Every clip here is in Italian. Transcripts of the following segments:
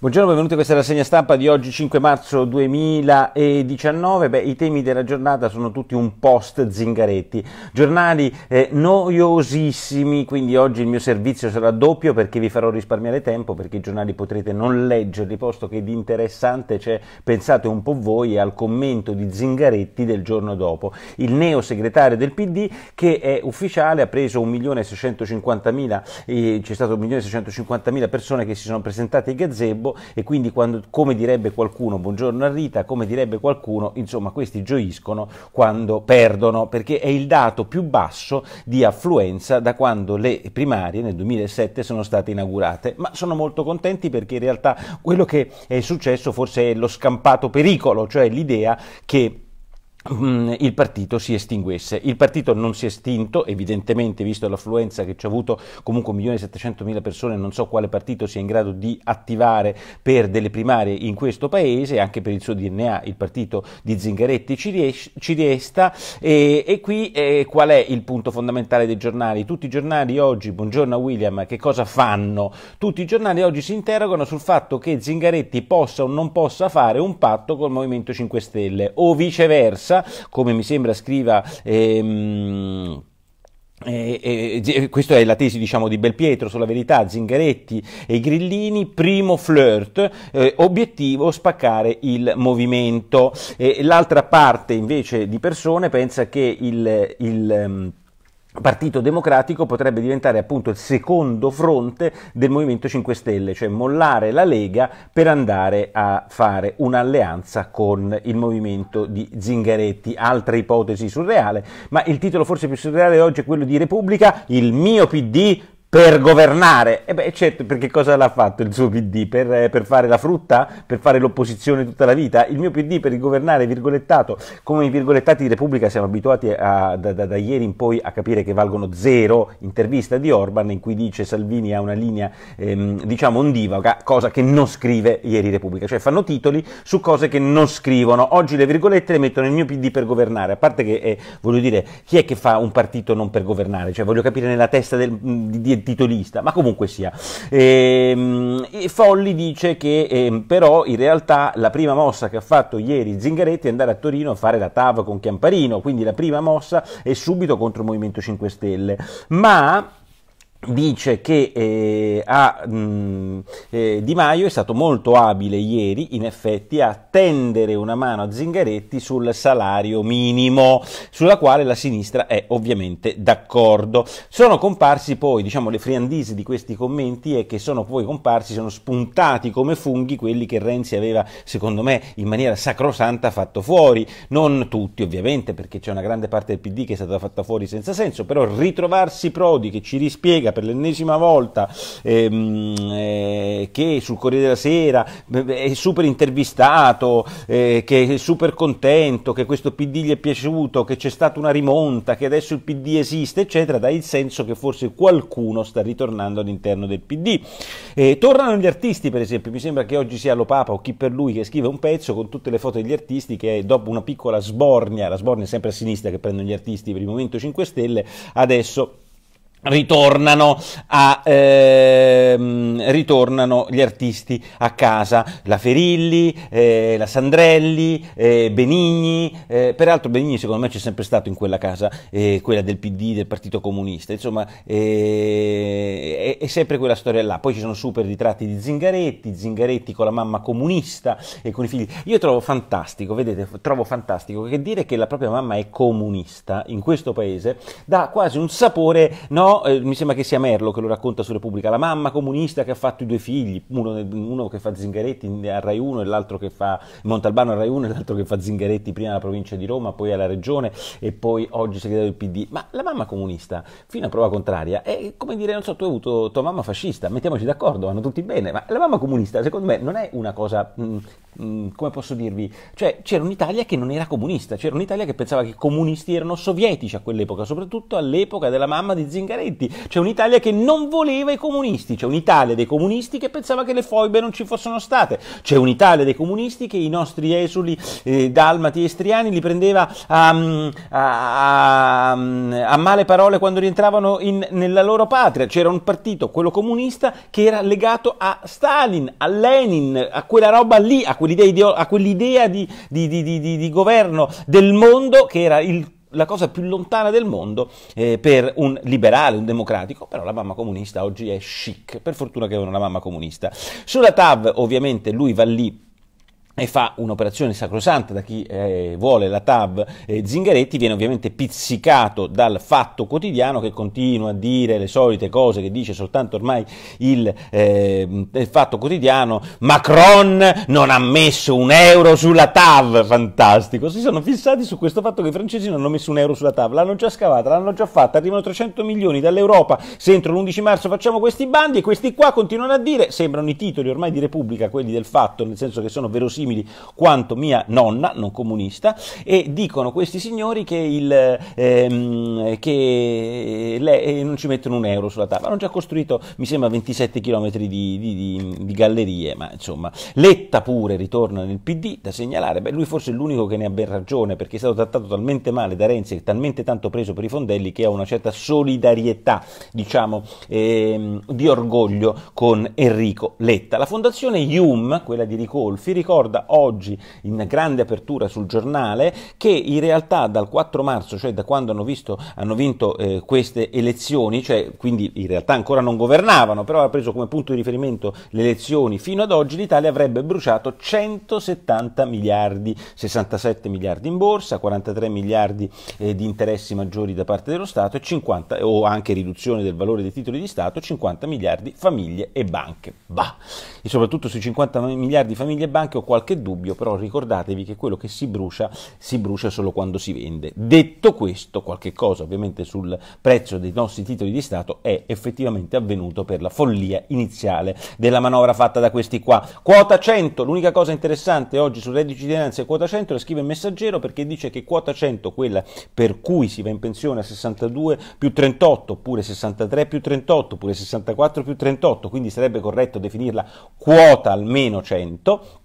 Buongiorno, benvenuti a questa rassegna stampa di oggi 5 marzo 2019. Beh, I temi della giornata sono tutti un post Zingaretti, giornali eh, noiosissimi, quindi oggi il mio servizio sarà doppio perché vi farò risparmiare tempo, perché i giornali potrete non leggerli, posto che di interessante c'è, pensate un po' voi al commento di Zingaretti del giorno dopo. Il neo segretario del PD che è ufficiale, ha preso 1.650.000, eh, c'è stato 1.650.000 persone che si sono presentate ai gazebo, serbo e quindi quando, come direbbe qualcuno, buongiorno a Rita, come direbbe qualcuno, insomma questi gioiscono quando perdono perché è il dato più basso di affluenza da quando le primarie nel 2007 sono state inaugurate, ma sono molto contenti perché in realtà quello che è successo forse è lo scampato pericolo, cioè l'idea che Mm, il partito si estinguesse. Il partito non si è estinto, evidentemente, visto l'affluenza che ci ha avuto comunque 1.700.000 persone, non so quale partito sia in grado di attivare per delle primarie in questo paese, anche per il suo DNA il partito di Zingaretti ci, ries- ci resta. E, e qui eh, qual è il punto fondamentale dei giornali? Tutti i giornali oggi, buongiorno a William, che cosa fanno? Tutti i giornali oggi si interrogano sul fatto che Zingaretti possa o non possa fare un patto col Movimento 5 Stelle o viceversa diversa, come mi sembra scriva... Ehm, eh, eh, questa è la tesi diciamo, di Belpietro sulla verità, Zingaretti e Grillini, primo flirt, eh, obiettivo spaccare il movimento. l'altra parte invece di persone pensa che il, il ehm, Partito Democratico potrebbe diventare appunto il secondo fronte del Movimento 5 Stelle, cioè mollare la Lega per andare a fare un'alleanza con il movimento di Zingaretti. Altra ipotesi surreale, ma il titolo forse più surreale oggi è quello di Repubblica, il mio PD per governare. E beh, certo, perché cosa l'ha fatto il suo PD? Per, eh, per, fare la frutta? Per fare l'opposizione tutta la vita? Il mio PD per governare, virgolettato, come i virgolettati di Repubblica siamo abituati a, da, da, da, ieri in poi a capire che valgono zero, intervista di Orban in cui dice Salvini ha una linea, ehm, diciamo, ondivaga, cosa che non scrive ieri Repubblica, cioè fanno titoli su cose che non scrivono. Oggi le virgolette le mettono il mio PD per governare, a parte che, eh, voglio dire, chi è che fa un partito non per governare? Cioè, voglio capire nella testa del, di, di titolista, ma comunque sia. Ehm, e, Folli dice che eh, però in realtà la prima mossa che ha fatto ieri Zingaretti è andare a Torino a fare la TAV con Chiamparino, quindi la prima mossa è subito contro il Movimento 5 Stelle, ma dice che eh, a, mh, mm, eh, Di Maio è stato molto abile ieri, in effetti, a tendere una mano a Zingaretti sul salario minimo, sulla quale la sinistra è ovviamente d'accordo. Sono comparsi poi, diciamo, le friandise di questi commenti e che sono poi comparsi, sono spuntati come funghi quelli che Renzi aveva, secondo me, in maniera sacrosanta fatto fuori. Non tutti, ovviamente, perché c'è una grande parte del PD che è stata fatta fuori senza senso, però ritrovarsi Prodi che ci rispiega Repubblica per l'ennesima volta, ehm, eh, che sul Corriere della Sera è super intervistato, eh, che è super contento, che questo PD gli è piaciuto, che c'è stata una rimonta, che adesso il PD esiste, eccetera, dà il senso che forse qualcuno sta ritornando all'interno del PD. Eh, tornano gli artisti, per esempio, mi sembra che oggi sia Lo Papa o chi per lui che scrive un pezzo con tutte le foto degli artisti che dopo una piccola sbornia, la sbornia è sempre a sinistra che prendono gli artisti per il Movimento 5 Stelle, adesso Ritornano, a, ehm, ritornano, gli artisti a casa, la Ferilli, eh, la Sandrelli, eh, Benigni, eh, peraltro Benigni secondo me c'è sempre stato in quella casa, eh, quella del PD, del Partito Comunista, insomma eh, è, è, sempre quella storia là, poi ci sono super ritratti di Zingaretti, Zingaretti con la mamma comunista e con i figli, io trovo fantastico, vedete, trovo fantastico che dire che la propria mamma è comunista in questo paese dà quasi un sapore, no? eh, mi sembra che sia Merlo che lo racconta su Repubblica, la mamma comunista che ha fatto i due figli, uno, uno che fa Zingaretti a Rai 1 e l'altro che fa Montalbano a Rai 1 e l'altro che fa Zingaretti prima alla provincia di Roma, poi alla regione e poi oggi segretario del PD. Ma la mamma comunista, fino a prova contraria, è come dire, non so, tu hai avuto tua mamma fascista, mettiamoci d'accordo, vanno tutti bene, ma la mamma comunista secondo me non è una cosa, mh, mm, mh, mm, come posso dirvi, cioè c'era un'Italia che non era comunista, c'era un'Italia che pensava che i comunisti erano sovietici a quell'epoca, soprattutto all'epoca della mamma di Zingaretti Zingaretti, c'è un'Italia che non voleva i comunisti, c'è un'Italia dei comunisti che pensava che le foibe non ci fossero state, c'è un'Italia dei comunisti che i nostri esuli eh, dalmati estriani li prendeva a, mm, a, a, a male parole quando rientravano in, nella loro patria, c'era un partito, quello comunista, che era legato a Stalin, a Lenin, a quella roba lì, a quell'idea, quell di, di, di, di governo del mondo che era il la cosa più lontana del mondo eh, per un liberale, un democratico, però la mamma comunista oggi è chic, per fortuna che avevano una mamma comunista. Sulla TAV ovviamente lui va lì e fa un'operazione sacrosanta da chi eh, vuole la TAV eh, Zingaretti viene ovviamente pizzicato dal fatto quotidiano che continua a dire le solite cose che dice soltanto ormai il, eh, il fatto quotidiano Macron non ha messo un euro sulla TAV fantastico si sono fissati su questo fatto che i francesi non hanno messo un euro sulla TAV l'hanno già scavata l'hanno già fatta arrivano 300 milioni dall'Europa se entro l'11 marzo facciamo questi bandi e questi qua continuano a dire sembrano i titoli ormai di Repubblica quelli del fatto nel senso che sono verosimili simili quanto mia nonna, non comunista, e dicono questi signori che, il, ehm, che le, eh, non ci mettono un euro sulla tavola. Hanno già costruito, mi sembra, 27 km di, di, di, di gallerie, ma insomma, Letta pure ritorna nel PD, da segnalare, beh, lui forse è l'unico che ne ha ben ragione, perché è stato trattato talmente male da Renzi, e talmente tanto preso per i fondelli, che ha una certa solidarietà, diciamo, ehm, di orgoglio con Enrico Letta. La fondazione IUM, quella di Ricolfi, ricorda pubblicata oggi in grande apertura sul giornale, che in realtà dal 4 marzo, cioè da quando hanno, visto, hanno vinto eh, queste elezioni, cioè quindi in realtà ancora non governavano, però ha preso come punto di riferimento le elezioni fino ad oggi, l'Italia avrebbe bruciato 170 miliardi, 67 miliardi in borsa, 43 miliardi eh, di interessi maggiori da parte dello Stato e 50, o anche riduzione del valore dei titoli di Stato, 50 miliardi famiglie e banche. Bah. E soprattutto sui 50 miliardi famiglie e banche ho qualche qualche dubbio, però ricordatevi che quello che si brucia si brucia solo quando si vende. Detto questo, qualche cosa ovviamente sul prezzo dei nostri titoli di Stato è effettivamente avvenuto per la follia iniziale della manovra fatta da questi qua. Quota 100, l'unica cosa interessante oggi sul reddito di cittadinanza e quota 100 la scrive il messaggero perché dice che quota 100, quella per cui si va in pensione a 62 più 38 oppure 63 più 38 oppure 64 più 38, quindi sarebbe corretto definirla quota almeno 100,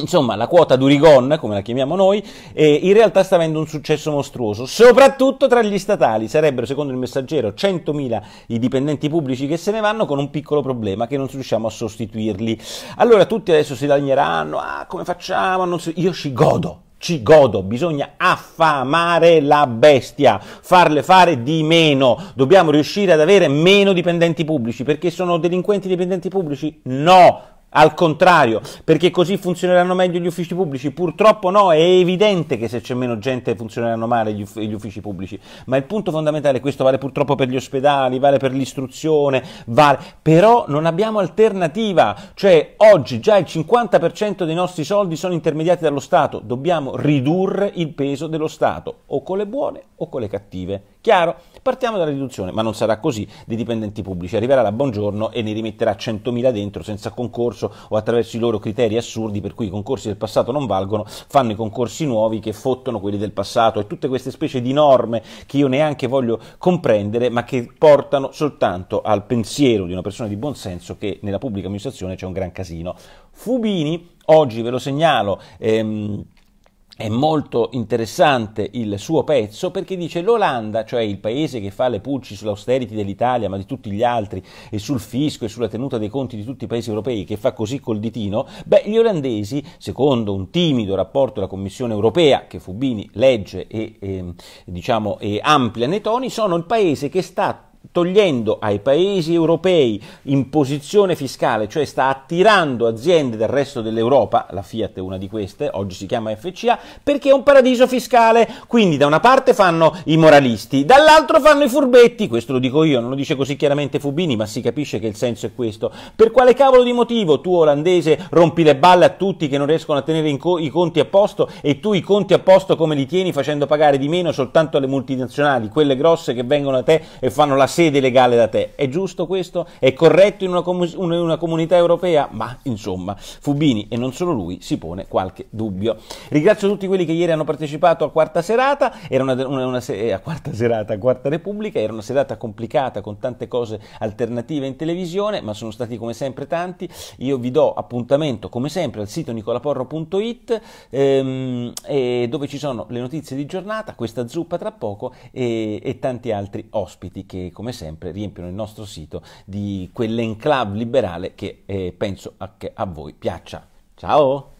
Insomma, la quota d'Urigon, come la chiamiamo noi, eh, in realtà sta avendo un successo mostruoso, soprattutto tra gli statali. Sarebbero, secondo il messaggero, 100.000 i dipendenti pubblici che se ne vanno con un piccolo problema, che non riusciamo a sostituirli. Allora tutti adesso si lagneranno, ah, come facciamo? So... Io ci godo, ci godo, bisogna affamare la bestia, farle fare di meno, dobbiamo riuscire ad avere meno dipendenti pubblici, perché sono delinquenti dipendenti pubblici? No, al contrario, perché così funzioneranno meglio gli uffici pubblici? Purtroppo no, è evidente che se c'è meno gente funzioneranno male gli, uff- gli, uffici pubblici, ma il punto fondamentale, è questo vale purtroppo per gli ospedali, vale per l'istruzione, vale, però non abbiamo alternativa, cioè oggi già il 50% dei nostri soldi sono intermediati dallo Stato, dobbiamo ridurre il peso dello Stato, o con le buone o con le cattive Chiaro? Partiamo dalla riduzione, ma non sarà così, dei dipendenti pubblici. Arriverà la Buongiorno e ne rimetterà 100.000 dentro senza concorso o attraverso i loro criteri assurdi per cui i concorsi del passato non valgono, fanno i concorsi nuovi che fottono quelli del passato e tutte queste specie di norme che io neanche voglio comprendere ma che portano soltanto al pensiero di una persona di buonsenso che nella pubblica amministrazione c'è un gran casino. Fubini, oggi ve lo segnalo, ehm, è molto interessante il suo pezzo perché dice l'Olanda, cioè il paese che fa le pulci sull'austerity dell'Italia, ma di tutti gli altri, e sul fisco e sulla tenuta dei conti di tutti i paesi europei, che fa così col ditino, beh, gli olandesi, secondo un timido rapporto della Commissione europea, che Fubini legge e, e, ehm, diciamo, e amplia nei toni, sono il paese che sta togliendo ai paesi europei imposizione fiscale, cioè sta attirando aziende del resto dell'Europa, la Fiat è una di queste, oggi si chiama FCA, perché è un paradiso fiscale. Quindi da una parte fanno i moralisti, dall'altro fanno i furbetti, questo lo dico io, non lo dice così chiaramente Fubini, ma si capisce che il senso è questo. Per quale cavolo di motivo tu olandese rompi le balle a tutti che non riescono a tenere co- i conti a posto e tu i conti a posto come li tieni facendo pagare di meno soltanto alle multinazionali, quelle grosse che vengono a te e fanno la sede legale da te. È giusto questo? È corretto in una, comu- in una comunità europea? Ma insomma, Fubini e non solo lui si pone qualche dubbio. Ringrazio tutti quelli che ieri hanno partecipato a quarta serata, era una, una, una se- eh, a quarta serata, a quarta repubblica, era una serata complicata con tante cose alternative in televisione, ma sono stati come sempre tanti. Io vi do appuntamento come sempre al sito nicolaporro.it ehm, eh, dove ci sono le notizie di giornata, questa zuppa tra poco e, e tanti altri ospiti che come sempre riempiono il nostro sito di quell'enclave liberale che eh, penso a, che a voi piaccia. Ciao!